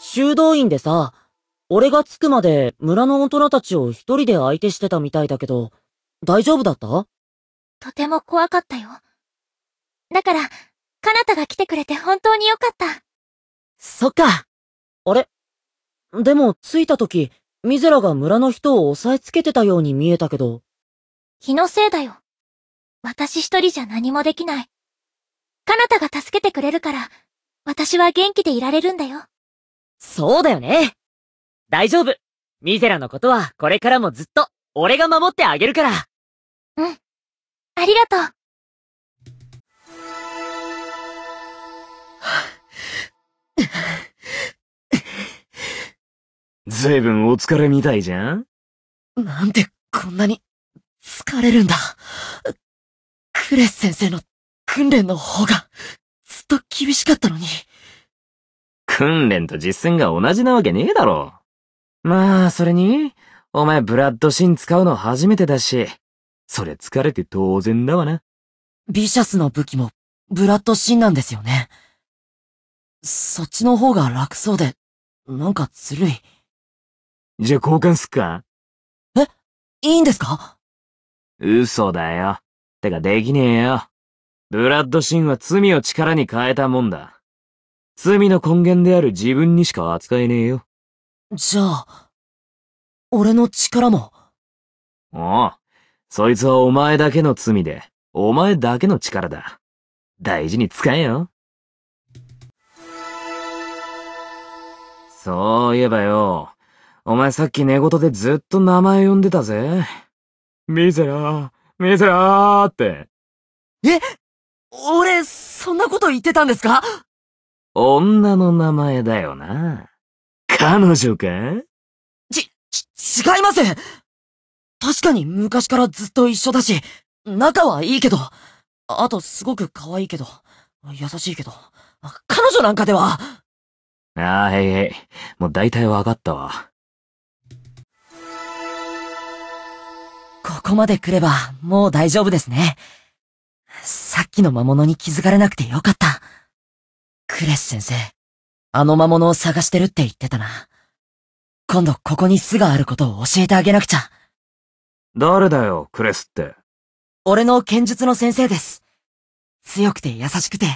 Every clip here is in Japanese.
修道院でさ、俺が着くまで村の大人たちを一人で相手してたみたいだけど、大丈夫だったとても怖かったよ。だから、彼方が来てくれて本当によかった。そっか。あれでも着いた時、ミゼラが村の人を押さえつけてたように見えたけど。気のせいだよ。私一人じゃ何もできない。彼方が助けてくれるから、私は元気でいられるんだよ。そうだよね。大丈夫。ミゼラのことはこれからもずっと俺が守ってあげるから。うん。ありがとう。ずいぶんお疲れみたいじゃんなんでこんなに疲れるんだ。クレス先生の訓練の方がずっと厳しかったのに。訓練と実践が同じなわけねえだろ。まあ、それに、お前ブラッドシーン使うの初めてだし、それ疲れて当然だわな。ビシャスの武器も、ブラッドシーンなんですよね。そっちの方が楽そうで、なんかずるい。じゃあ交換すっかえいいんですか嘘だよ。てかできねえよ。ブラッドシーンは罪を力に変えたもんだ。罪の根源である自分にしか扱えねえよ。じゃあ、俺の力も。ああ、そいつはお前だけの罪で、お前だけの力だ。大事に使えよ。そういえばよ、お前さっき寝言でずっと名前呼んでたぜ。ミゼラー、ミゼラーって。え俺、そんなこと言ってたんですか女の名前だよな。彼女かち、ち、違います確かに昔からずっと一緒だし、仲はいいけど、あとすごく可愛いけど、優しいけど、彼女なんかでは。ああ、へいへい。もう大体わかったわ。ここまで来れば、もう大丈夫ですね。さっきの魔物に気づかれなくてよかった。クレス先生、あの魔物を探してるって言ってたな。今度ここに巣があることを教えてあげなくちゃ。誰だよ、クレスって。俺の剣術の先生です。強くて優しくて、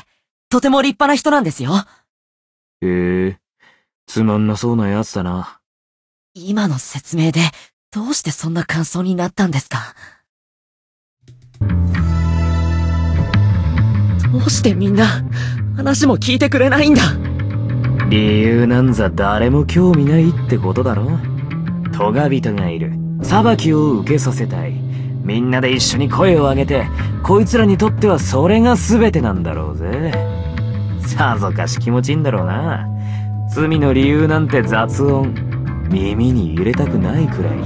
とても立派な人なんですよ。へえ、つまんなそうな奴だな。今の説明で、どうしてそんな感想になったんですかどうしてみんな話も聞いてくれないんだ理由なんざ誰も興味ないってことだろトガ人がいる裁きを受けさせたいみんなで一緒に声を上げてこいつらにとってはそれが全てなんだろうぜさぞかし気持ちいいんだろうな罪の理由なんて雑音耳に入れたくないくらい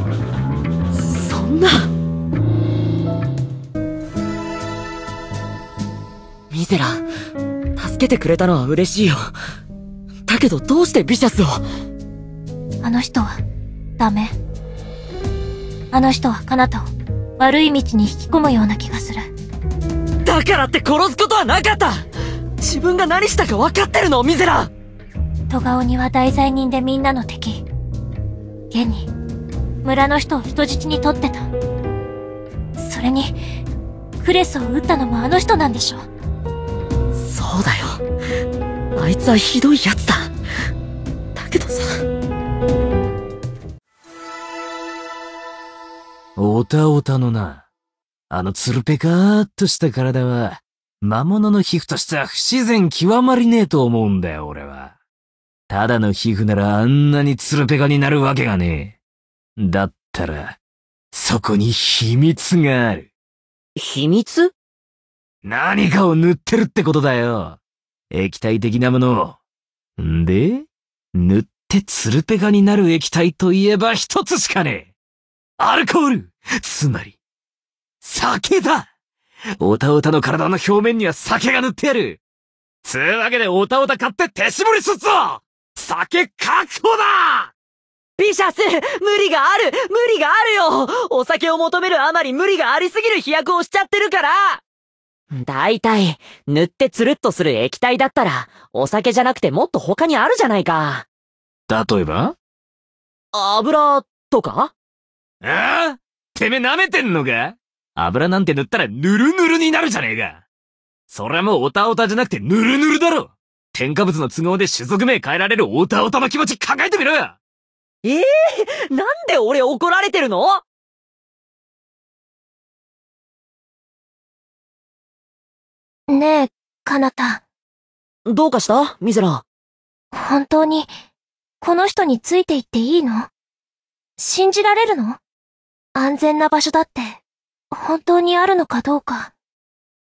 そんなセラ助けてくれたのは嬉しいよだけどどうしてビシャスをあの人はダメあの人はカナタを悪い道に引き込むような気がするだからって殺すことはなかった自分が何したか分かってるのミゼラ戸川には大罪人でみんなの敵現に村の人を人質に取ってたそれにクレスを撃ったのもあの人なんでしょそうだよあいつはひどいやつだだけどさおたおたのなあのつるぺかーっとした体は魔物の皮膚としては不自然極まりねえと思うんだよ俺はただの皮膚ならあんなにつるぺかになるわけがねえだったらそこに秘密がある秘密何かを塗ってるってことだよ。液体的なものを。んで、塗ってツルペカになる液体といえば一つしかねえ。アルコールつまり、酒だおたおたの体の表面には酒が塗ってあるつうわけでおたおた買って手絞りすっぞ酒確保だビシャス無理がある無理があるよお酒を求めるあまり無理がありすぎる飛躍をしちゃってるから大体、塗ってつるっとする液体だったら、お酒じゃなくてもっと他にあるじゃないか。例えば油、とかああてめえ舐めてんのか油なんて塗ったらぬるぬるになるじゃねえか。それもうオタオタじゃなくてぬるぬるだろ添加物の都合で種族名変えられるオタオタの気持ち考えてみろよええー、なんで俺怒られてるのねえ、かなた。どうかしたミゼラ。本当に、この人についていっていいの信じられるの安全な場所だって、本当にあるのかどうか。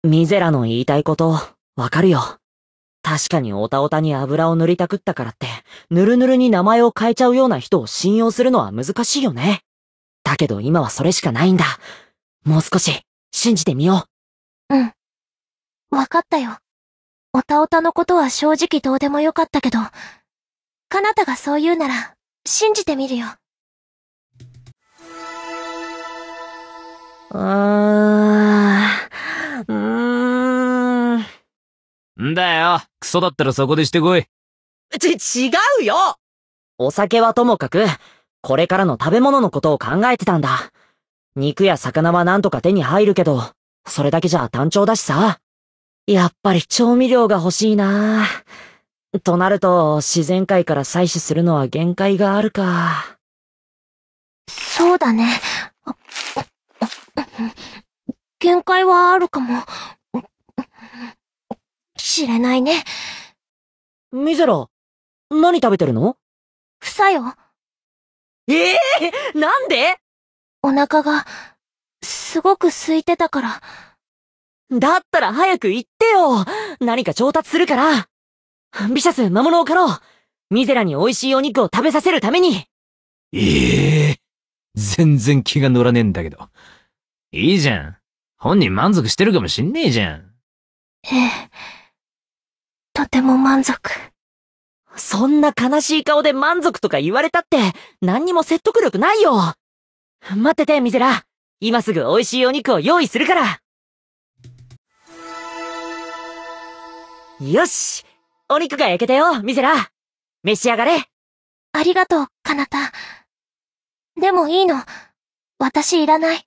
ミゼラの言いたいこと、わかるよ。確かにオタオタに油を塗りたくったからって、ぬるぬるに名前を変えちゃうような人を信用するのは難しいよね。だけど今はそれしかないんだ。もう少し、信じてみよう。うん。わかったよ。おたおたのことは正直どうでもよかったけど、かなたがそう言うなら、信じてみるよ。うーん。んだよ。クソだったらそこでしてこい。ち、違うよお酒はともかく、これからの食べ物のことを考えてたんだ。肉や魚はなんとか手に入るけど、それだけじゃ単調だしさ。やっぱり調味料が欲しいなとなると、自然界から採取するのは限界があるか。そうだね。限界はあるかも。知れないね。ミゼラ、何食べてるの草よ。ええー、なんでお腹が、すごく空いてたから。だったら早く行ってよ何か調達するからビシャス魔物を狩ろうミゼラに美味しいお肉を食べさせるためにええー、全然気が乗らねえんだけど。いいじゃん。本人満足してるかもしんねえじゃん。ええ。とても満足。そんな悲しい顔で満足とか言われたって何にも説得力ないよ待ってて、ミゼラ今すぐ美味しいお肉を用意するからよしお肉が焼けたよ、ミゼラ召し上がれありがとう、カナタ。でもいいの。私いらない。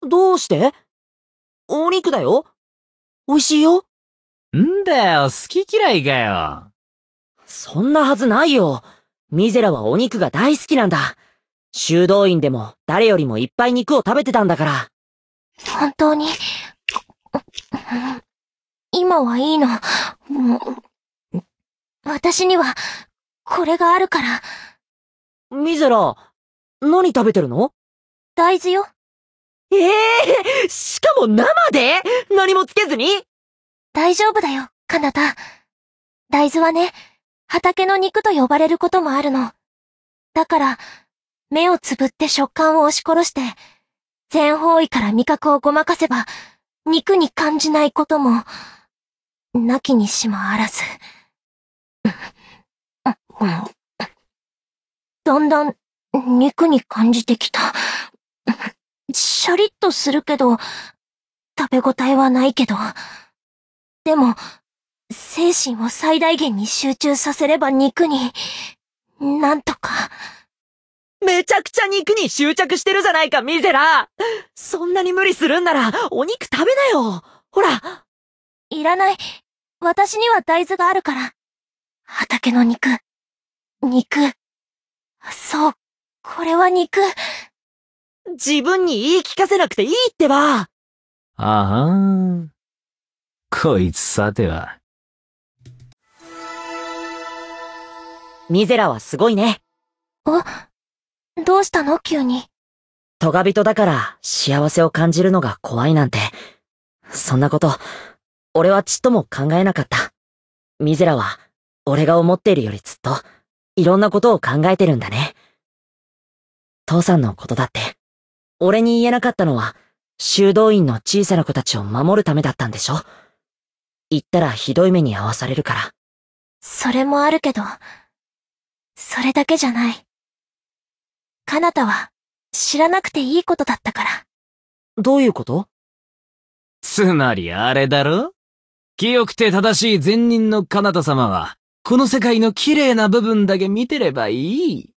どうしてお肉だよ。美味しいよ。んだよ、好き嫌いかよ。そんなはずないよ。ミゼラはお肉が大好きなんだ。修道院でも誰よりもいっぱい肉を食べてたんだから。本当に。今はいいの。もう、私には、これがあるから。ミゼラ、何食べてるの大豆よ。ええー、しかも生で何もつけずに大丈夫だよ、カナタ。大豆はね、畑の肉と呼ばれることもあるの。だから、目をつぶって食感を押し殺して、全方位から味覚をごまかせば、肉に感じないことも。なきにしもあらず。だんだん、肉に感じてきた。シャリッとするけど、食べ応えはないけど。でも、精神を最大限に集中させれば肉に、なんとか。めちゃくちゃ肉に執着してるじゃないか、ミゼラそんなに無理するんなら、お肉食べなよほらいらない。私には大豆があるから。畑の肉。肉。そう。これは肉。自分に言い聞かせなくていいってばああん。こいつさては。ミゼラはすごいね。おどうしたの急に。トガ人だから幸せを感じるのが怖いなんて。そんなこと、俺はちっとも考えなかった。ミゼラは、俺が思っているよりずっと、いろんなことを考えてるんだね。父さんのことだって、俺に言えなかったのは、修道院の小さな子たちを守るためだったんでしょ言ったらひどい目に遭わされるから。それもあるけど、それだけじゃない。彼方は、知らなくていいことだったから。どういうことつまりあれだろ清くて正しい善人の彼方様は、この世界の綺麗な部分だけ見てればいい。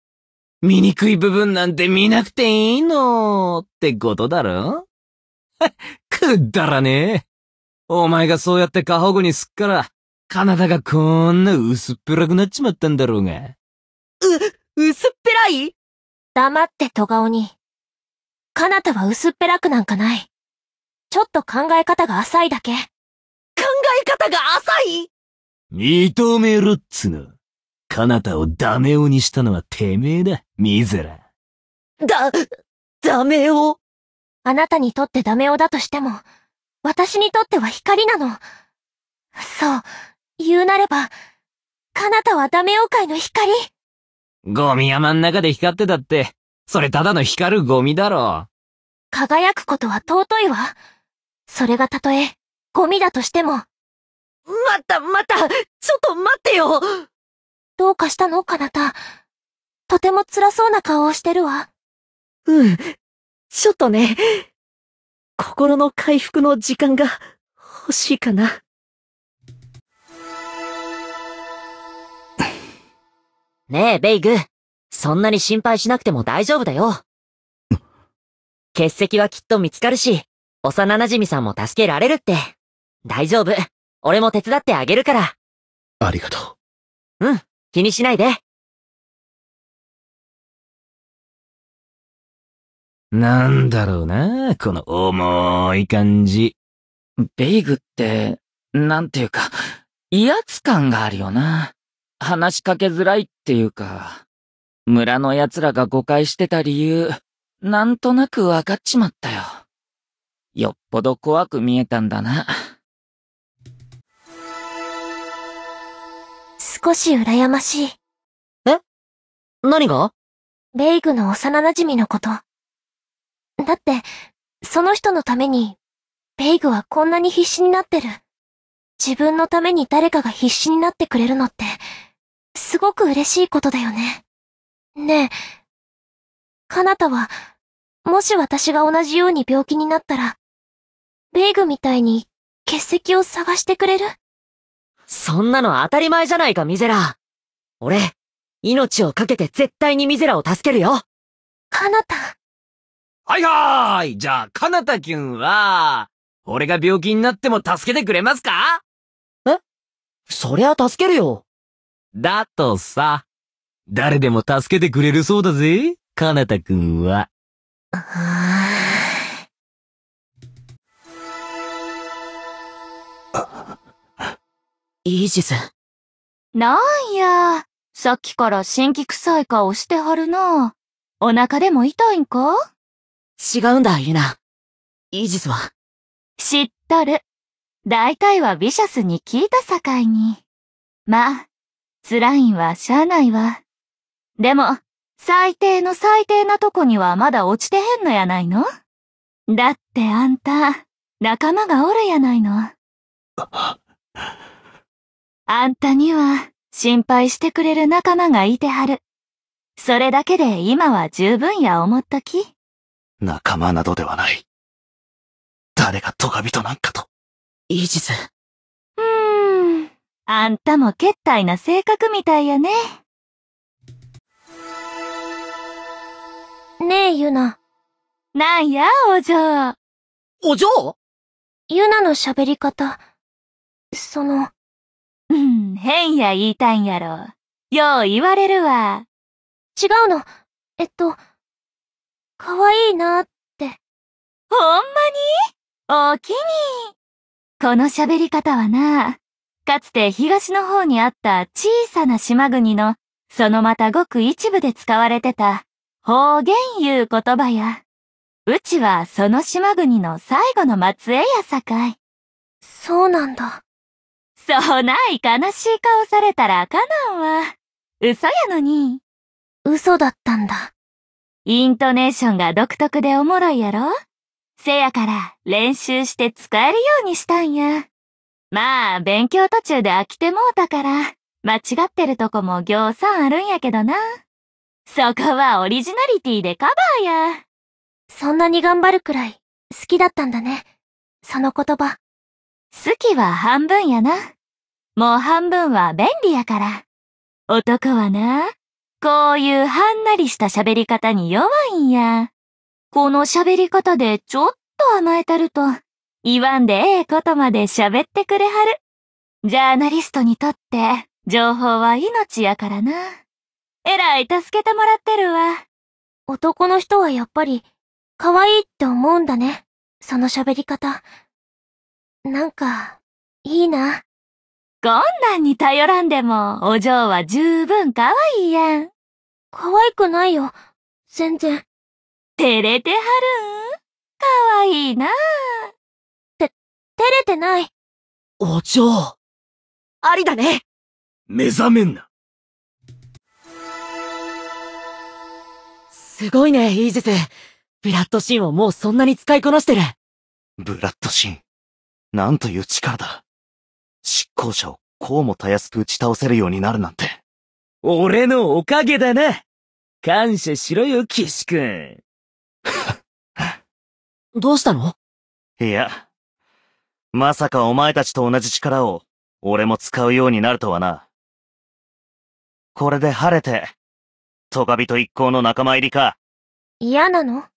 醜い部分なんて見なくていいのってことだろ くだらねえ。お前がそうやって過保護にすっから、カナダがこんな薄っぺらくなっちまったんだろうが。う、薄っぺらい黙って戸顔に。カナは薄っぺらくなんかない。ちょっと考え方が浅いだけ。え方が浅い認めろっつの。彼方をダメ男にしたのはてめえだ、ミゼラ。だ、ダメ男あなたにとってダメ男だとしても、私にとっては光なの。そう、言うなれば、彼方はダメ男界の光。ゴミ山ん中で光ってたって、それただの光るゴミだろ。輝くことは尊いわ。それがたとえ、ゴミだとしても、また、また、ちょっと待ってよどうかしたのかなた。とても辛そうな顔をしてるわ。うん、ちょっとね、心の回復の時間が欲しいかな。ねえ、ベイグ。そんなに心配しなくても大丈夫だよ。欠席はきっと見つかるし、幼馴染さんも助けられるって。大丈夫。俺も手伝ってあげるから。ありがとう。うん、気にしないで。なんだろうな、この重い感じ。ベイグって、なんていうか、威圧感があるよな。話しかけづらいっていうか、村の奴らが誤解してた理由、なんとなくわかっちまったよ。よっぽど怖く見えたんだな。少し羨ましい。え何がレイグの幼馴染のこと。だって、その人のために、レイグはこんなに必死になってる。自分のために誰かが必死になってくれるのって、すごく嬉しいことだよね。ねえ、彼方は、もし私が同じように病気になったら、レイグみたいに、血石を探してくれるそんなの当たり前じゃないか、ミゼラ。俺、命を懸けて絶対にミゼラを助けるよ。カナタ。はいはーい。じゃあ、カナタきは、俺が病気になっても助けてくれますかえそりゃ助けるよ。だとさ、誰でも助けてくれるそうだぜ、カナタくんは。イージス。なんや、さっきから新規臭い顔してはるな。お腹でも痛いんか違うんだ、ユナ。イージスは。知っとる。大体はビシャスに聞いたさかいに。まあ、辛いんはしゃあないわ。でも、最低の最低なとこにはまだ落ちてへんのやないのだってあんた、仲間がおるやないの。あんたには心配してくれる仲間がいてはる。それだけで今は十分や思っとき。仲間などではない。誰がトガビトなんかと。イージス。うーん。あんたも決体な性格みたいやね。ねえ、ユナ。なんや、お嬢。お嬢ユナの喋り方。その、うん、変や言いたいんやろ。よう言われるわ。違うの。えっと、可愛いなって。ほんまにお気に。この喋り方はな、かつて東の方にあった小さな島国の、そのまたごく一部で使われてた方言いう言葉や。うちはその島国の最後の末裔やさかい。そうなんだ。そうない悲しい顔されたらかなんは、嘘やのに。嘘だったんだ。イントネーションが独特でおもろいやろせやから練習して使えるようにしたんや。まあ、勉強途中で飽きてもうたから、間違ってるとこも行さんあるんやけどな。そこはオリジナリティでカバーや。そんなに頑張るくらい好きだったんだね。その言葉。好きは半分やな。もう半分は便利やから。男はな、こういうはんなりした喋り方に弱いんや。この喋り方でちょっと甘えたると、言わんでええことまで喋ってくれはる。ジャーナリストにとって、情報は命やからな。えらい助けてもらってるわ。男の人はやっぱり、可愛いって思うんだね。その喋り方。なんか、いいな。こんなんに頼らんでも、お嬢は十分可愛いやん。可愛くないよ。全然。照れてはるん可愛いなて、照れてない。お嬢。ありだね。目覚めんな。すごいね、イージス。ブラッドシーンをもうそんなに使いこなしてる。ブラッドシーン。なんという力だ。校舎をこうもたやすく打ち倒せるようになるなんて。俺のおかげだな感謝しろよ、岸くん。どうしたのいや、まさかお前たちと同じ力を俺も使うようになるとはな。これで晴れて、トカビと一行の仲間入りか。嫌なの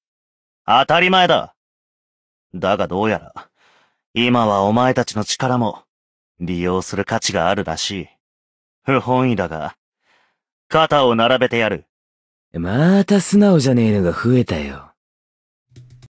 当たり前だ。だがどうやら、今はお前たちの力も利用する価値があるらしい。不本意だが、肩を並べてやる。また素直じゃねえのが増えたよ。